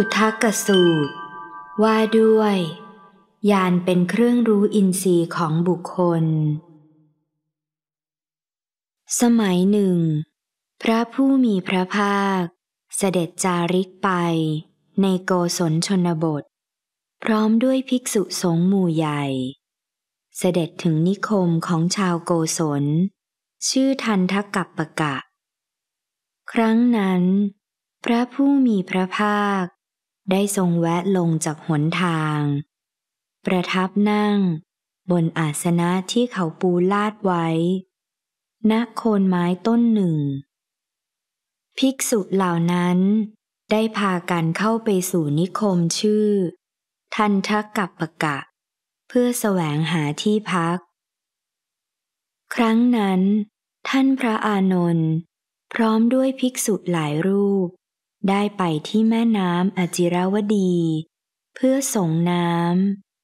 อุทกสูตร ว่าด้วยยานเป็นเครื่องรู้อินทรีย์ของบุคคล สมัยหนึ่ง พระผู้มีพระภาค เสด็จจาริกไปในโกศลชนบท พร้อมด้วยภิกษุสงฆ์หมู่ใหญ่ เสด็จถึงนิคมของชาวโกศล ชื่อทันทกับปะกะ ครั้งนั้น พระผู้มีพระภาคได้ทรงแวะลงจากหนทาง ประทับนั่งบนอาสนะที่เขาปูลาดไว้ ณ โคนไม้ต้นหนึ่ง ภิกษุเหล่านั้น ได้พากันเข้าไปสู่นิคมชื่อทันทกับปะกะ เพื่อแสวงหาที่พัก ครั้งนั้น ท่านพระอานนท์พร้อมด้วยภิกษุหลายรูปได้ไปที่แม่น้ำอจิราวดี เพื่อส่งน้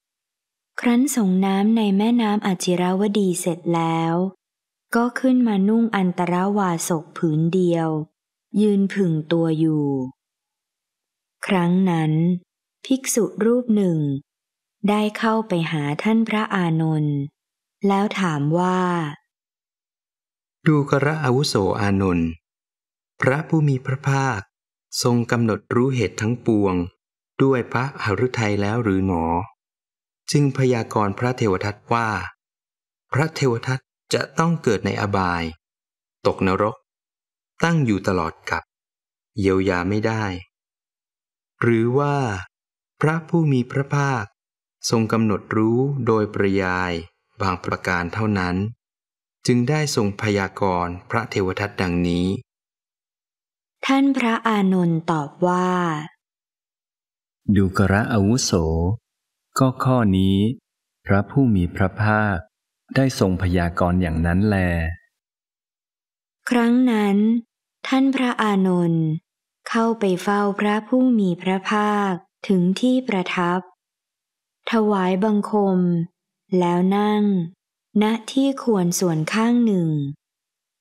ำครั้นส่งน้ำในแม่น้ำอจิราวดีเสร็จแล้ว ก็ขึ้นมานุ่งอันตรวาสกผืนเดียว ยืนผึ่งตัวอยู่ ครั้งนั้น ภิกษุรูปหนึ่ง ได้เข้าไปหาท่านพระอานนท์แล้วถามว่า ดูกระอาวุโสอานนท์พระผู้มีพระภาคทรงกำหนดรู้เหตุทั้งปวงด้วยพระหฤทัยแล้วหรือหนอจึงพยากรณ์พระเทวทัตว่า พระเทวทัตจะต้องเกิดในอบาย ตกนรกตั้งอยู่ตลอดกับเยียวยาไม่ได้ หรือว่า พระผู้มีพระภาค ทรงกำหนดรู้โดยประยายบางประการเท่านั้น จึงได้ทรงพยากรณ์พระเทวทัตดังนี้ท่านพระอานนท์ตอบว่า ดูกระอาวุโส ก็ข้อนี้พระผู้มีพระภาคได้ทรงพยากรณ์อย่างนั้นแล ครั้งนั้นท่านพระอานนท์เข้าไปเฝ้าพระผู้มีพระภาคถึงที่ประทับ ถวายบังคม แล้วนั่ง ณที่ควรส่วนข้างหนึ่ง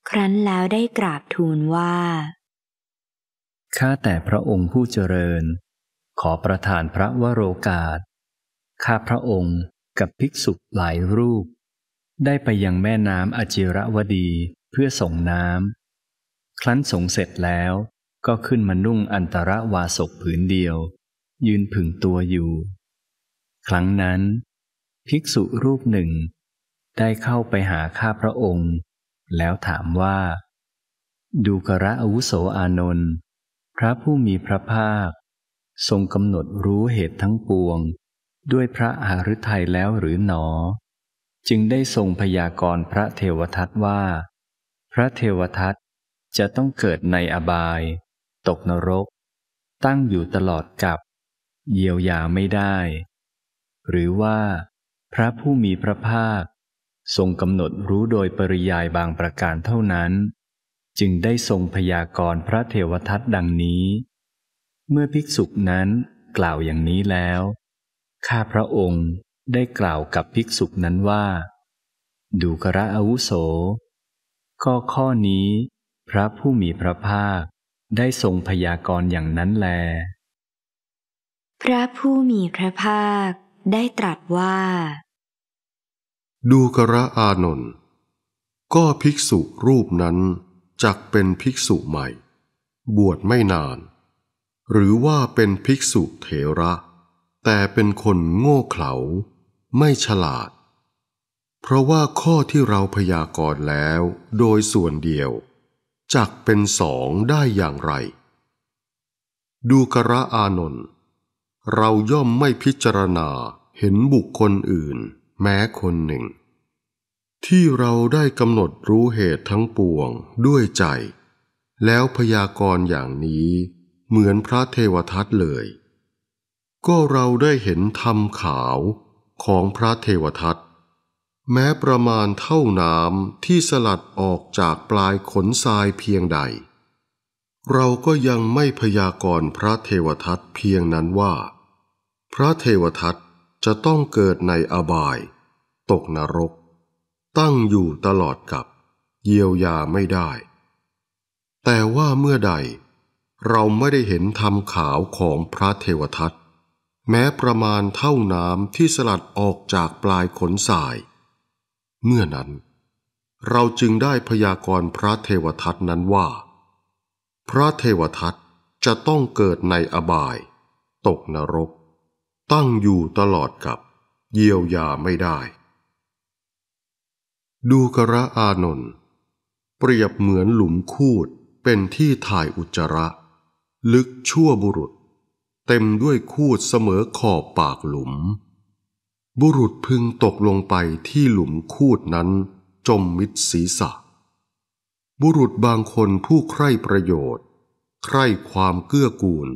ครั้นแล้วได้กราบทูลว่าข้าแต่พระองค์ผู้เจริญ ขอประทานพระวโรกาส ข้าพระองค์กับภิกษุหลายรูป ได้ไปยังแม่น้ำอจิรวดีเพื่อส่งน้ำ ครั้นส่งเสร็จแล้วก็ขึ้นมานุ่งอันตรวาสกผืนเดียว ยืนผึ่งตัวอยู่ ครั้งนั้น ภิกษุรูปหนึ่ง ได้เข้าไปหาข้าพระองค์ แล้วถามว่า ดูกระอาวุโสอานนท์พระผู้มีพระภาค ทรงกำหนดรู้เหตุทั้งปวง ด้วยพระหฤทัยแล้วหรือหนอ จึงได้ทรงพยากรณ์พระเทวทัตว่า พระเทวทัตจะต้องเกิดในอบาย ตกนรกตั้งอยู่ตลอดกับเยียวยาไม่ได้ หรือว่าพระผู้มีพระภาค ทรงกำหนดรู้โดยปริยายบางประการเท่านั้นจึงได้ทรงพยากรณ์พระเทวทัตดังนี้ เมื่อภิกษุนั้นกล่าวอย่างนี้แล้ว ข้าพระองค์ได้กล่าวกับภิกษุนั้นว่า ดูกระอาวุโสก็ข้อนี้ พระผู้มีพระภาคได้ทรงพยากรณ์อย่างนั้นแล พระผู้มีพระภาคได้ตรัสว่า ดูกระอานนท์ก็ภิกษุรูปนั้นจักเป็นภิกษุใหม่ บวชไม่นาน หรือว่าเป็นภิกษุเถระ แต่เป็นคนโง่เขลาไม่ฉลาด เพราะว่าข้อที่เราพยากรณ์แล้วโดยส่วนเดียว จักเป็นสองได้อย่างไร ดูกระอานนท์เราย่อมไม่พิจารณาเห็นบุคคลอื่นแม้คนหนึ่งที่เราได้กำหนดรู้เหตุทั้งปวงด้วยใจแล้วพยากรณ์อย่างนี้เหมือนพระเทวทัตเลย ก็เราได้เห็นธรรมขาวของพระเทวทัตแม้ประมาณเท่าน้ำที่สลัดออกจากปลายขนทรายเพียงใด เราก็ยังไม่พยากรณ์พระเทวทัตเพียงนั้นว่า พระเทวทัตจะต้องเกิดในอบายตกนรกตั้งอยู่ตลอดกับเยียวยาไม่ได้ แต่ว่าเมื่อใดเราไม่ได้เห็นธรรมขาวของพระเทวทัตแม้ประมาณเท่าน้ำที่สลัดออกจากปลายขนสาย เมื่อนั้นเราจึงได้พยากรณ์พระเทวทัตนั้นว่า พระเทวทัตจะต้องเกิดในอบายตกนรก ตั้งอยู่ตลอดกับเยียวยาไม่ได้ดูกระอานนเปรียบเหมือนหลุมคูดเป็นที่ถ่ายอุจจาระ ลึกชั่วบุรุษ เต็มด้วยคูดเสมอขอบปากหลุม บุรุษพึงตกลงไปที่หลุมคูดนั้น จมมิดศีรษะ บุรุษบางคนผู้ใคร่ประโยชน์ ใคร่ความเกื้อกูล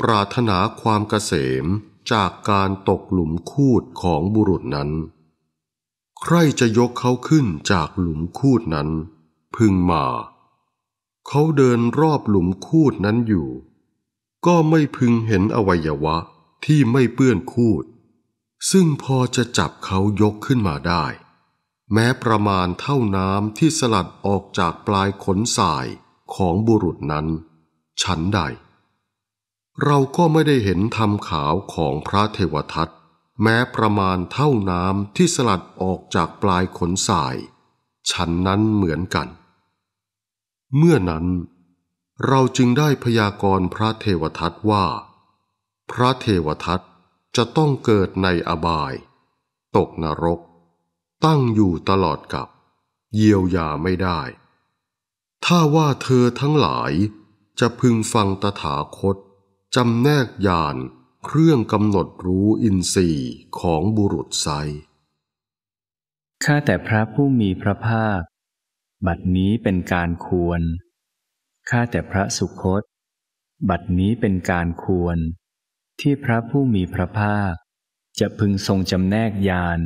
ปรารถนาความเกษมจากการตกหลุมคูดของบุรุษนั้นใครจะยกเขาขึ้นจากหลุมคูดนั้น พึงมา เขาเดินรอบหลุมคูดนั้นอยู่ ก็ไม่พึงเห็นอวัยวะที่ไม่เปื้อนคูดซึ่งพอจะจับเขายกขึ้นมาได้ แม้ประมาณเท่าน้ำที่สลัดออกจากปลายขนสายของบุรุษนั้น ฉันใดเราก็ไม่ได้เห็นธรรมขาวของพระเทวทัตแม้ประมาณเท่าน้ำที่สลัดออกจากปลายขนสาย ฉันนั้นเหมือนกัน เมื่อนั้นเราจึงได้พยากรณ์พระเทวทัตว่า พระเทวทัตจะต้องเกิดในอบาย ตกนรกตั้งอยู่ตลอดกับเยียวยาไม่ได้ ถ้าว่าเธอทั้งหลายจะพึงฟังตถาคตจำแนกญาณเครื่องกำหนดรู้อินทรีย์ของบุรุษไซข้าแต่พระผู้มีพระภาค บัดนี้เป็นการควรข้าแต่พระสุคต บัดนี้เป็นการควร ที่พระผู้มีพระภาค จะพึงทรงจำแนกยาน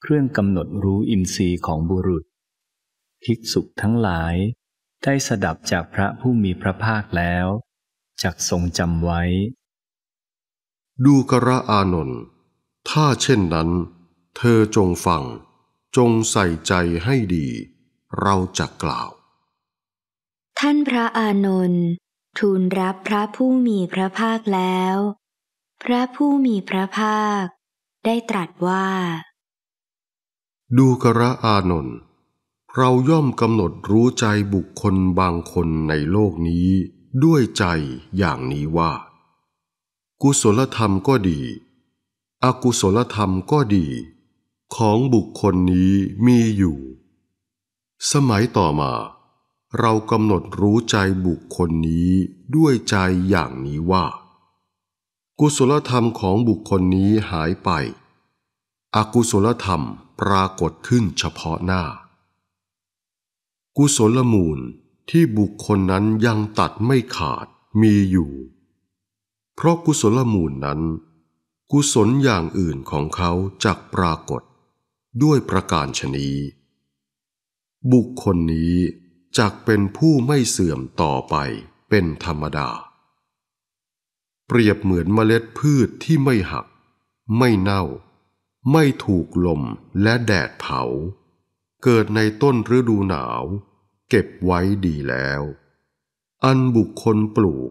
เครื่องกำหนดรู้อินทรีย์ของบุรุษภิกษุทั้งหลาย ได้สดับจากพระผู้มีพระภาคแล้วจักทรงจำไว้ดูกระอานนท์ถ้าเช่นนั้น เธอจงฟัง จงใส่ใจให้ดี เราจะกล่าว ท่านพระอานนท์ทูลรับพระผู้มีพระภาคแล้ว พระผู้มีพระภาคได้ตรัสว่า ดูกระอานนท์เราย่อมกำหนดรู้ใจบุคคลบางคนในโลกนี้ด้วยใจอย่างนี้ว่ากุศลธรรมก็ดี อกุศลธรรมก็ดี ของบุคคลนี้มีอยู่ สมัยต่อมา เรากำหนดรู้ใจบุคคลนี้ด้วยใจอย่างนี้ว่า กุศลธรรมของบุคคลนี้หายไป อกุศลธรรมปรากฏขึ้นเฉพาะหน้า กุศลมูลที่บุคคลนั้นยังตัดไม่ขาดมีอยู่เพราะกุศลมูลนั้น กุศลอย่างอื่นของเขาจักปรากฏ ด้วยประการชนี บุคคลนี้จักเป็นผู้ไม่เสื่อมต่อไปเป็นธรรมดา เปรียบเหมือนเมล็ดพืชที่ไม่หัก ไม่เน่า ไม่ถูกลมและแดดเผา เกิดในต้นฤดูหนาว เก็บไว้ดีแล้ว อันบุคคลปลูก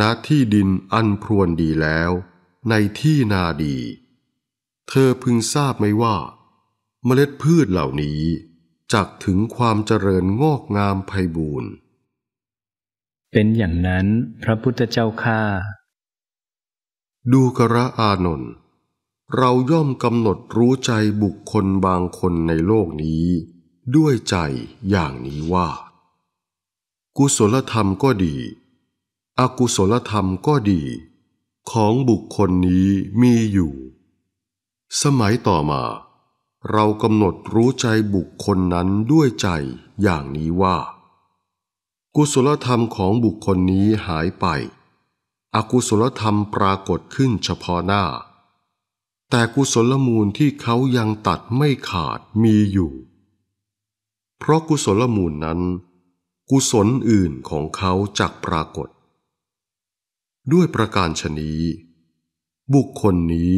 ณที่ดินอันพรวนดีแล้ว ในที่นาดี เธอพึงทราบไหมว่า เมล็ดพืชเหล่านี้ จักถึงความเจริญงอกงามไพบูรณ์ เป็นอย่างนั้นพระพุทธเจ้าข้าดูกระอานนท์เราย่อมกำหนดรู้ใจบุคคลบางคนในโลกนี้ ด้วยใจอย่างนี้ว่า กุศลธรรมก็ดีอากุศลธรรมก็ดี ของบุคคลนี้มีอยู่ สมัยต่อมา เรากำหนดรู้ใจบุคคลนั้นด้วยใจอย่างนี้ว่า กุศลธรรมของบุคคลนี้หายไป อกุศลธรรมปรากฏขึ้นเฉพาะหน้า แต่กุศลมูลที่เขายังตัดไม่ขาดมีอยู่ เพราะกุศลมูลนั้น กุศลอื่นของเขาจักปรากฏด้วยประการชนีบุคคลนี้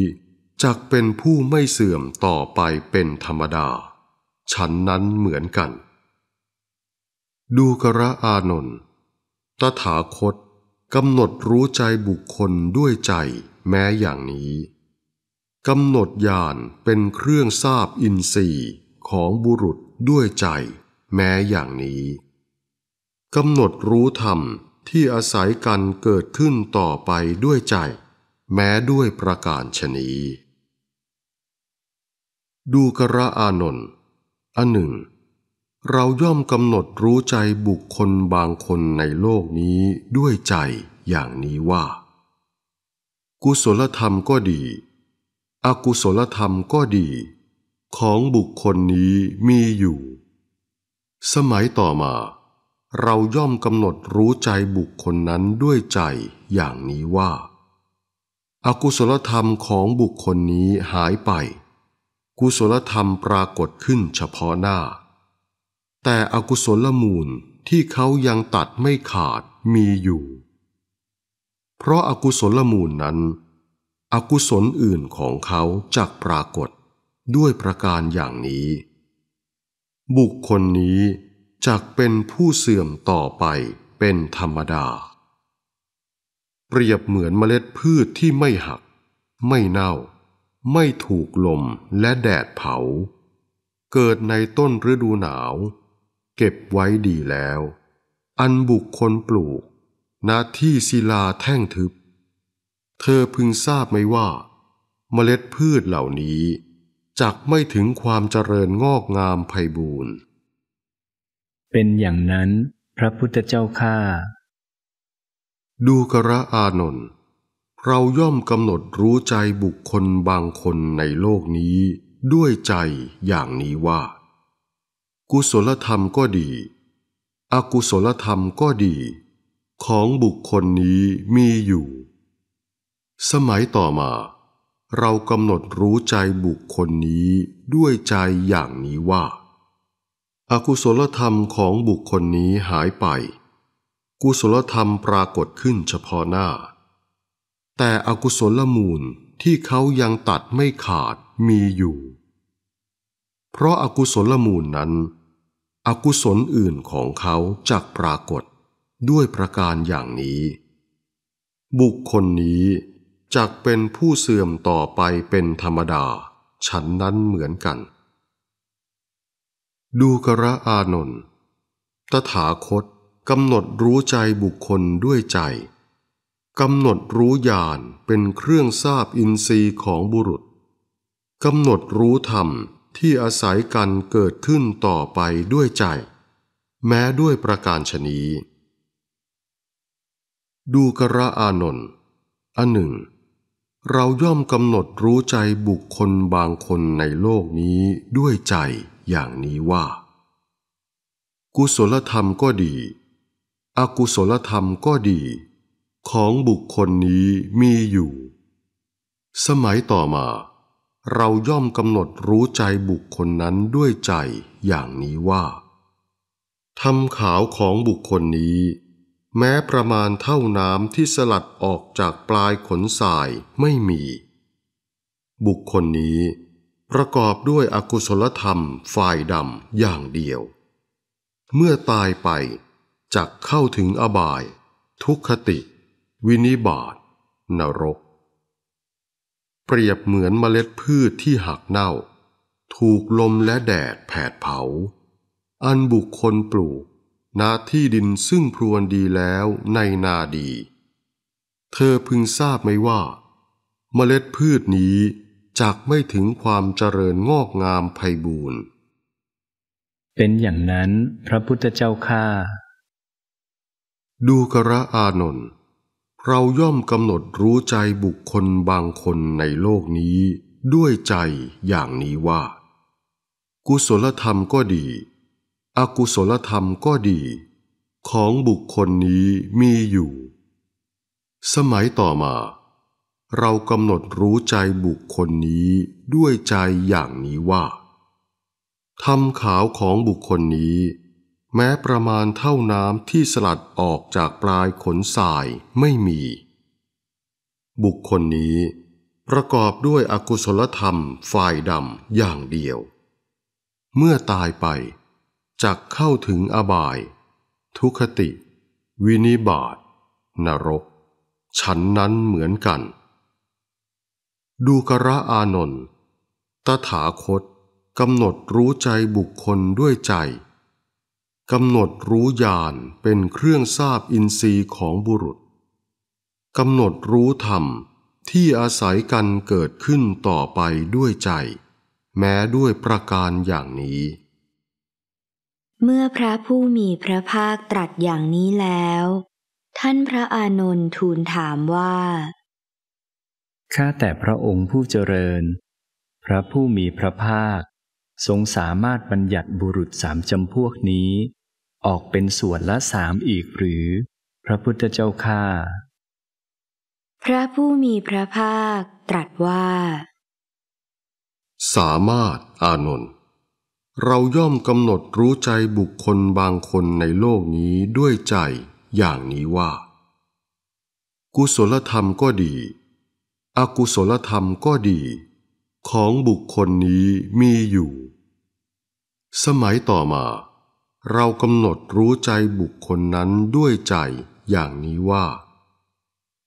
จักเป็นผู้ไม่เสื่อมต่อไปเป็นธรรมดา ฉันนั้นเหมือนกัน ดูกระอานนตถาคตกำหนดรู้ใจบุคคลด้วยใจ แม้อย่างนี้กำหนดญาณเป็นเครื่องทราบอินทรีย์ของบุรุษด้วยใจ แม้อย่างนี้กำหนดรู้ธรรมที่อาศัยกันเกิดขึ้นต่อไปด้วยใจ แม้ด้วยประการชนี ดูกระอานนท์อันหนึ่งเราย่อมกำหนดรู้ใจบุคคลบางคนในโลกนี้ด้วยใจอย่างนี้ว่า กุศลธรรมก็ดี อกุศลธรรมก็ดี ของบุคคลนี้มีอยู่ สมัยต่อมาเราย่อมกำหนดรู้ใจบุคคลนั้นด้วยใจอย่างนี้ว่าอากุศลธรรมของบุคคลนี้หายไป กุศลธรรมปรากฏขึ้นเฉพาะหน้า แต่อกุศลมูลที่เขายังตัดไม่ขาดมีอยู่ เพราะอากุศลมูลนั้น อกุศลอื่นของเขาจักปรากฏด้วยประการอย่างนี้ บุคคลนี้จากเป็นผู้เสื่อมต่อไปเป็นธรรมดา เปรียบเหมือนเมล็ดพืชที่ไม่หัก ไม่เน่า ไม่ถูกลมและแดดเผา เกิดในต้นฤดูหนาว เก็บไว้ดีแล้ว อันบุคคลปลูก ณที่ศิลาแท่งทึบ เธอพึงทราบไหมว่า เมล็ดพืชเหล่านี้จักไม่ถึงความเจริญงอกงามไพบูรณ์เป็นอย่างนั้นพระพุทธเจ้าข้าดูกระอานนท์เราย่อมกำหนดรู้ใจบุคคลบางคนในโลกนี้ ด้วยใจอย่างนี้ว่า กุศลธรรมก็ดี อกุศลธรรมก็ดี ของบุคคลนี้มีอยู่ สมัยต่อมา เรากำหนดรู้ใจบุคคลนี้ด้วยใจอย่างนี้ว่าอกุศลธรรมของบุคคลนี้หายไป กุศลธรรมปรากฏขึ้นเฉพาะหน้า แต่อกุศลมูลที่เขายังตัดไม่ขาดมีอยู่ เพราะอากุศลมูลนั้น อกุศลอื่นของเขาจักปรากฏด้วยประการอย่างนี้ บุคคลนี้จักเป็นผู้เสื่อมต่อไปเป็นธรรมดา ฉันนั้นเหมือนกันดูกระอานน์ตถาคต กำหนดรู้ใจบุคคลด้วยใจ กำหนดรู้ญาณเป็นเครื่องทราบอินทรีย์ของบุรุษ กำหนดรู้ธรรมที่อาศัยกันเกิดขึ้นต่อไปด้วยใจ แม้ด้วยประการชนีดูกระอานนอันหนึ่ง เราย่อมกำหนดรู้ใจบุคคลบางคนในโลกนี้ด้วยใจอย่างนี้ว่า กุศลธรรมก็ดี อกุศลธรรมก็ดี ของบุคคลนี้มีอยู่ สมัยต่อมา เราย่อมกำหนดรู้ใจบุคคลนั้นด้วยใจ อย่างนี้ว่าทำขาวของบุคคลนี้ แม้ประมาณเท่าน้ำที่สลัดออกจากปลายขนสายไม่มี บุคคลนี้ประกอบด้วยอกุศลธรรมฝ่ายดำอย่างเดียว เมื่อตายไปจักเข้าถึงอบาย ทุกขติวินิบาตนรก เปรียบเหมือนเมล็ดพืชที่หักเน่า ถูกลมและแดดแผดเผา อันบุคคลปลูกนาที่ดินซึ่งพรวนดีแล้วในนาดี เธอพึงทราบไหมว่า เมล็ดพืชนี้จักไม่ถึงความเจริญงอกงามไพบูรณ์เป็นอย่างนั้นพระพุทธเจ้าข้าดูกระอานนท์เราย่อมกำหนดรู้ใจบุคคลบางคนในโลกนี้ด้วยใจอย่างนี้ว่า กุศลธรรมก็ดี อกุศลธรรมก็ดี ของบุคคลนี้มีอยู่ สมัยต่อมาเรากำหนดรู้ใจบุคคลนี้ด้วยใจอย่างนี้ว่าทำขาวของบุคคลนี้แม้ประมาณเท่าน้ำที่สลัดออกจากปลายขนสายไม่มี บุคคลนี้ประกอบด้วยอกุศลธรรมฝ่ายดำอย่างเดียว เมื่อตายไปจักเข้าถึงอบาย ทุคติ วินิบาตนรกชั้นนั้นเหมือนกันดูกระอานนตถาคตกำหนดรู้ใจบุคคลด้วยใจ กำหนดรู้ญาณเป็นเครื่องทราบอินทรีย์ของบุรุษกำหนดรู้ธรรมที่อาศัยกันเกิดขึ้นต่อไปด้วยใจ แม้ด้วยประการอย่างนี้ เมื่อพระผู้มีพระภาคตรัสอย่างนี้แล้ว ท่านพระอานนท์ทูลถามว่าข้าแต่พระองค์ผู้เจริญ พระผู้มีพระภาค ทรงสามารถบัญญัติบุรุษสามจำพวกนี้ ออกเป็นส่วนละสามอีกหรือ พระพุทธเจ้าข้าพระผู้มีพระภาคตรัสว่า สามารถอานนท์เราย่อมกำหนดรู้ใจบุคคลบางคนในโลกนี้ด้วยใจอย่างนี้ว่า กุศลธรรมก็ดีอกุศลธรรมก็ดี ของบุคคลนี้มีอยู่ สมัยต่อมา เรากำหนดรู้ใจบุคคลนั้นด้วยใจอย่างนี้ว่า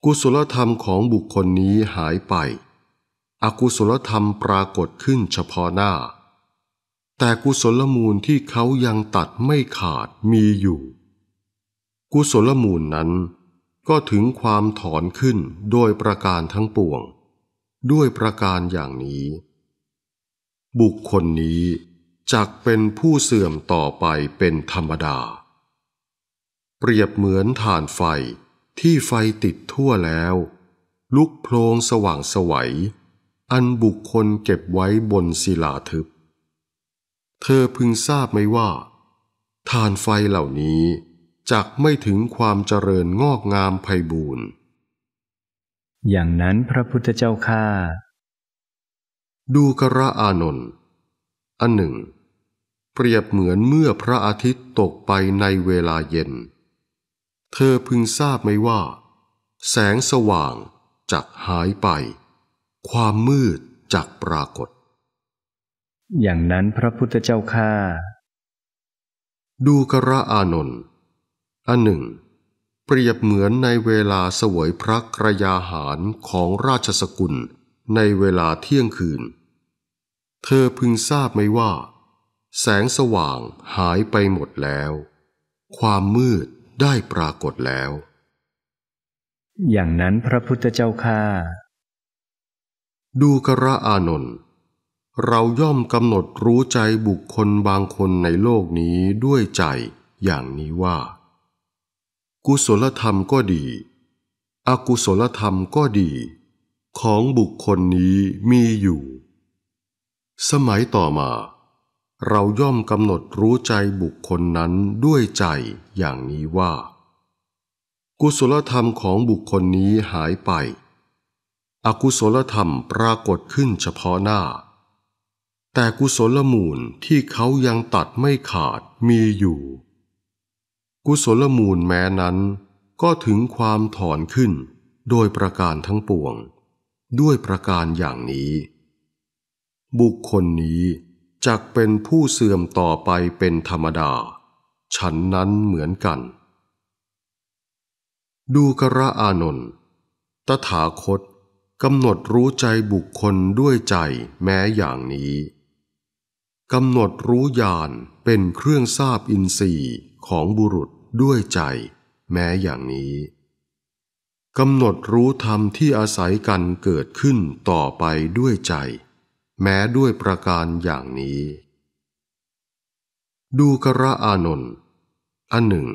กุศลธรรมของบุคคลนี้หายไป อกุศลธรรมปรากฏขึ้นเฉพาะหน้า แต่กุศลมูลที่เขายังตัดไม่ขาดมีอยู่ กุศลมูลนั้นก็ถึงความถอนขึ้นโดยประการทั้งปวง ด้วยประการอย่างนี้ บุคคลนี้จักเป็นผู้เสื่อมต่อไปเป็นธรรมดา เปรียบเหมือนฐานไฟที่ไฟติดทั่วแล้ว ลุกโพลงสว่างสวัยอันบุคคลเก็บไว้บนศิลาทึบ เธอพึงทราบไหมว่าฐานไฟเหล่านี้จักไม่ถึงความเจริญงอกงามไพบูรณ์ อย่างนั้นพระพุทธเจ้าข้าดูกระอานนท์อันหนึ่ง เปรียบเหมือนเมื่อพระอาทิตย์ตกไปในเวลาเย็น เธอพึงทราบไหมว่า แสงสว่างจักหายไป ความมืดจักปรากฏ อย่างนั้นพระพุทธเจ้าข้าดูกระอานนท์อันหนึ่ง เปรียบเหมือนในเวลาเสวยพระกระยาหารของราชสกุลในเวลาเที่ยงคืน เธอพึงทราบไหมว่า แสงสว่างหายไปหมดแล้ว ความมืดได้ปรากฏแล้ว อย่างนั้นพระพุทธเจ้าค่า ดูกระอานนท์เราย่อมกำหนดรู้ใจบุคคลบางคนในโลกนี้ด้วยใจอย่างนี้ว่ากุศลธรรมก็ดี อกุศลธรรมก็ดี ของบุคคลนี้มีอยู่ สมัยต่อมา เราย่อมกำหนดรู้ใจบุคคลนั้นด้วยใจอย่างนี้ว่า กุศลธรรมของบุคคลนี้หายไป อกุศลธรรมปรากฏขึ้นเฉพาะหน้า แต่กุศลมูลที่เขายังตัดไม่ขาดมีอยู่กุศลมูลแม้นั้นก็ถึงความถอนขึ้นโดยประการทั้งปวง ด้วยประการอย่างนี้ บุคคลนี้จักเป็นผู้เสื่อมต่อไปเป็นธรรมดา ฉันนั้นเหมือนกัน ดูกระอานนตถาคต กำหนดรู้ใจบุคคลด้วยใจแม้อย่างนี้ กำหนดรู้ญาณเป็นเครื่องทราบอินทรีย์ของบุรุษด้วยใจแม้อย่างนี้กำหนดรู้ธรรมที่อาศัยกันเกิดขึ้นต่อไปด้วยใจ แม้ด้วยประการอย่างนี้ ดูกระอานนท์อันหนึ่ง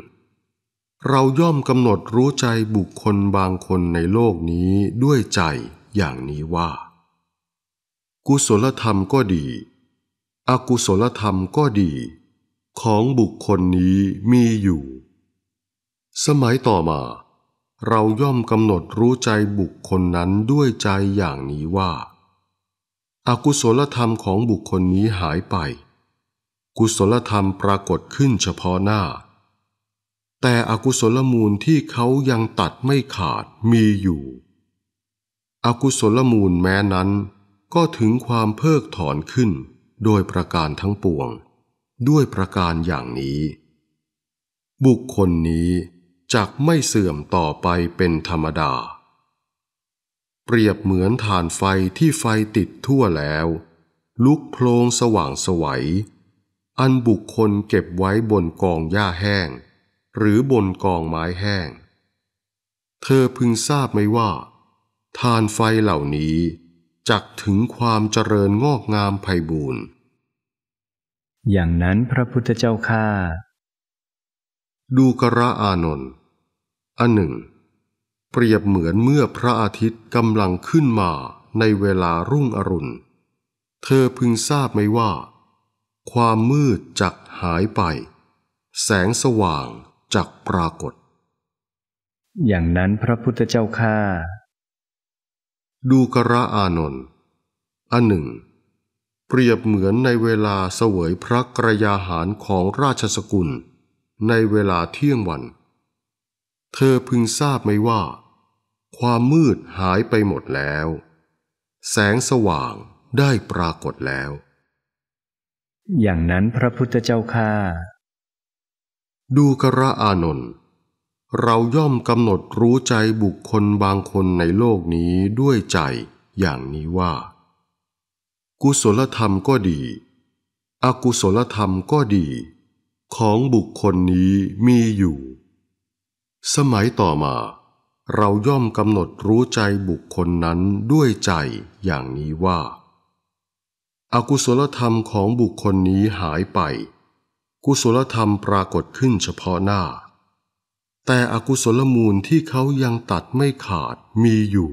เราย่อมกำหนดรู้ใจบุคคลบางคนในโลกนี้ด้วยใจ อย่างนี้ว่า กุศลธรรมก็ดี อกุศลธรรมก็ดีของบุคคลนี้มีอยู่ สมัยต่อมาเราย่อมกำหนดรู้ใจบุคคลนั้นด้วยใจอย่างนี้ว่าอากุศลธรรมของบุคคลนี้หายไป กุศลธรรมปรากฏขึ้นเฉพาะหน้า แต่อกุศลมูลที่เขายังตัดไม่ขาดมีอยู่ อกุศลมูลแม้นั้นก็ถึงความเพิกถอนขึ้นโดยประการทั้งปวงด้วยประการอย่างนี้ บุคคลนี้จกไม่เสื่อมต่อไปเป็นธรรมดา เปรียบเหมือนฐานไฟที่ไฟติดทั่วแล้ว ลุกโพลงสว่างสวัยอันบุคคลเก็บไว้บนกองหญ้าแห้ง หรือบนกองไม้แห้ง เธอพึงทราบไหมว่า ทานไฟเหล่านี้จักถึงความเจริญงอกงามไพบูรณ์อย่างนั้นพระพุทธเจ้าข้าดูกระอานนท์อันหนึ่ง เปรียบเหมือนเมื่อพระอาทิตย์กำลังขึ้นมาในเวลารุ่งอรุณเธอพึงทราบไหมว่า ความมืดจักหายไป แสงสว่างจักปรากฏ อย่างนั้นพระพุทธเจ้าข้าดูกระอานนท์อันหนึ่งเปรียบเหมือนในเวลาเสวยพระกระยาหารของราชสกุล ในเวลาเที่ยงวัน เธอพึงทราบไหมว่า ความมืดหายไปหมดแล้ว แสงสว่างได้ปรากฏแล้ว อย่างนั้นพระพุทธเจ้าค่า ดูกระอานนท์เราย่อมกำหนดรู้ใจบุคคลบางคนในโลกนี้ด้วยใจอย่างนี้ว่ากุศลธรรมก็ดี อกุศลธรรมก็ดี ของบุคคลนี้มีอยู่ สมัยต่อมา เราย่อมกำหนดรู้ใจบุคคลนั้นด้วยใจอย่างนี้ว่าอากุศลธรรมของบุคคลนี้หายไป กุศลธรรมปรากฏขึ้นเฉพาะหน้า แต่อกุศลมูลที่เขายังตัดไม่ขาดมีอยู่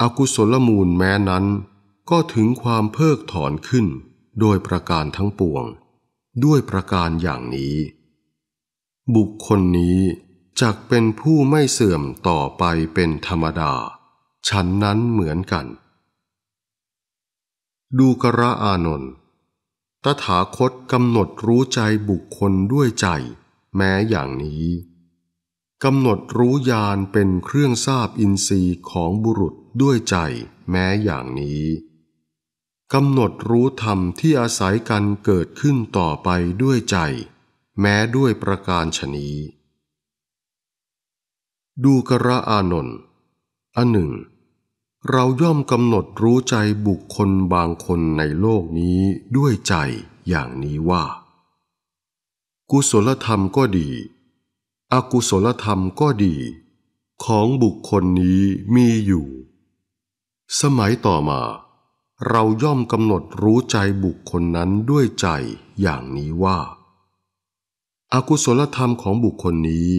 อกุศลมูลแม้นั้นก็ถึงความเพิกถอนขึ้นโดยประการทั้งปวง ด้วยประการอย่างนี้ บุคคลนี้จักเป็นผู้ไม่เสื่อมต่อไปเป็นธรรมดาชั้นนั้นเหมือนกัน ดูกระอานน์ตถาคตกำหนดรู้ใจบุคคลด้วยใจแม้อย่างนี้กำหนดรู้ญาณเป็นเครื่องทราบอินทรีย์ของบุรุษด้วยใจแม้อย่างนี้กำหนดรู้ธรรมที่อาศัยกันเกิดขึ้นต่อไปด้วยใจ แม้ด้วยประการชนี้ ดูกระอานนท์อันหนึ่งเราย่อมกำหนดรู้ใจบุคคลบางคนในโลกนี้ด้วยใจ อย่างนี้ว่า กุศลธรรมก็ดี อกุศลธรรมก็ดี ของบุคคลนี้มีอยู่ สมัยต่อมาเราย่อมกำหนดรู้ใจบุคคลนั้นด้วยใจอย่างนี้ว่าอากุศลธรรมของบุคคลนี้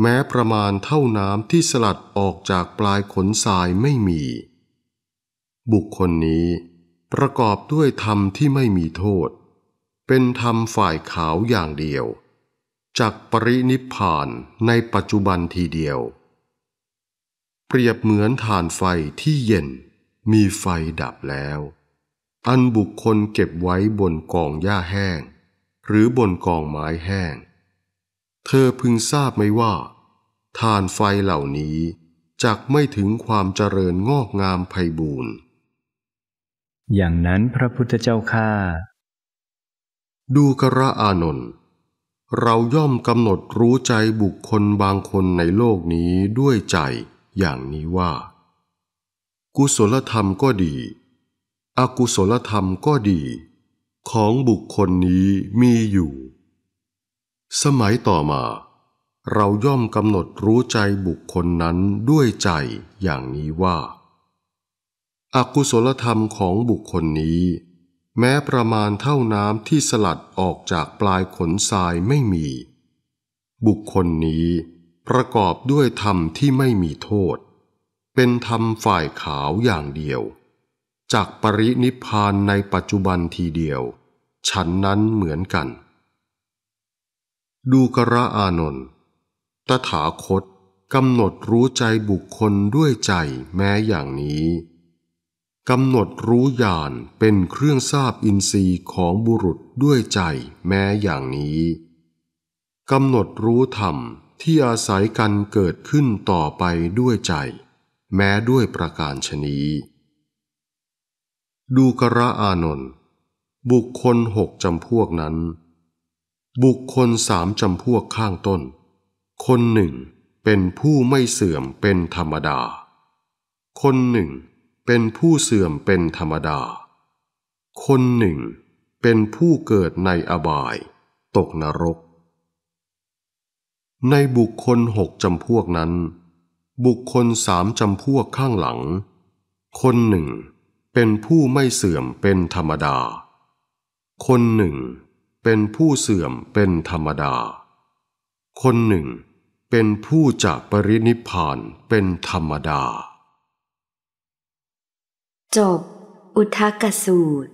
แม้ประมาณเท่าน้ำที่สลัดออกจากปลายขนทรายไม่มี บุคคลนี้ประกอบด้วยธรรมที่ไม่มีโทษ เป็นธรรมฝ่ายขาวอย่างเดียว จากปรินิพานในปัจจุบันทีเดียว เปรียบเหมือนฐานไฟที่เย็นมีไฟดับแล้ว อันบุคคลเก็บไว้บนกองหญ้าแห้ง หรือบนกองไม้แห้ง เธอพึงทราบไหมว่า ทานไฟเหล่านี้ จักไม่ถึงความเจริญงอกงามไพบูรณ์ อย่างนั้นพระพุทธเจ้าข้าดูกระอานนท์เราย่อมกำหนดรู้ใจบุคคลบางคนในโลกนี้ด้วยใจอย่างนี้ว่ากุศลธรรมก็ดี อกุศลธรรมก็ดี ของบุคคลนี้มีอยู่ สมัยต่อมา เราย่อมกำหนดรู้ใจบุคคลนั้นด้วยใจอย่างนี้ว่าอากุศลธรรมของบุคคลนี้ แม้ประมาณเท่าน้ำที่สลัดออกจากปลายขนทรายไม่มี บุคคลนี้ประกอบด้วยธรรมที่ไม่มีโทษเป็นธรรมฝ่ายขาวอย่างเดียว จากปรินิพานในปัจจุบันทีเดียว ฉันนั้นเหมือนกัน ดูกระอานน์ตถาคตกำหนดรู้ใจบุคคลด้วยใจแม้อย่างนี้กำหนดรู้ญาณเป็นเครื่องทราบอินทรีย์ของบุรุษด้วยใจแม้อย่างนี้กำหนดรู้ธรรมที่อาศัยกันเกิดขึ้นต่อไปด้วยใจแม้ด้วยประการชนีดูกระอานนบุคคลหกจำพวกนั้น บุคคลสามจำพวกข้างต้น คนหนึ่งเป็นผู้ไม่เสื่อมเป็นธรรมดา คนหนึ่งเป็นผู้เสื่อมเป็นธรรมดา คนหนึ่งเป็นผู้เกิดในอบาย ตกนรกในบุคคลหกจำพวกนั้นบุคคลสามจำพวกข้างหลัง คนหนึ่ง เป็นผู้ไม่เสื่อมเป็นธรรมดา คนหนึ่งเป็นผู้เสื่อมเป็นธรรมดา คนหนึ่งเป็นผู้จะปรินิพานเป็นธรรมดา จบ อุทกสูตร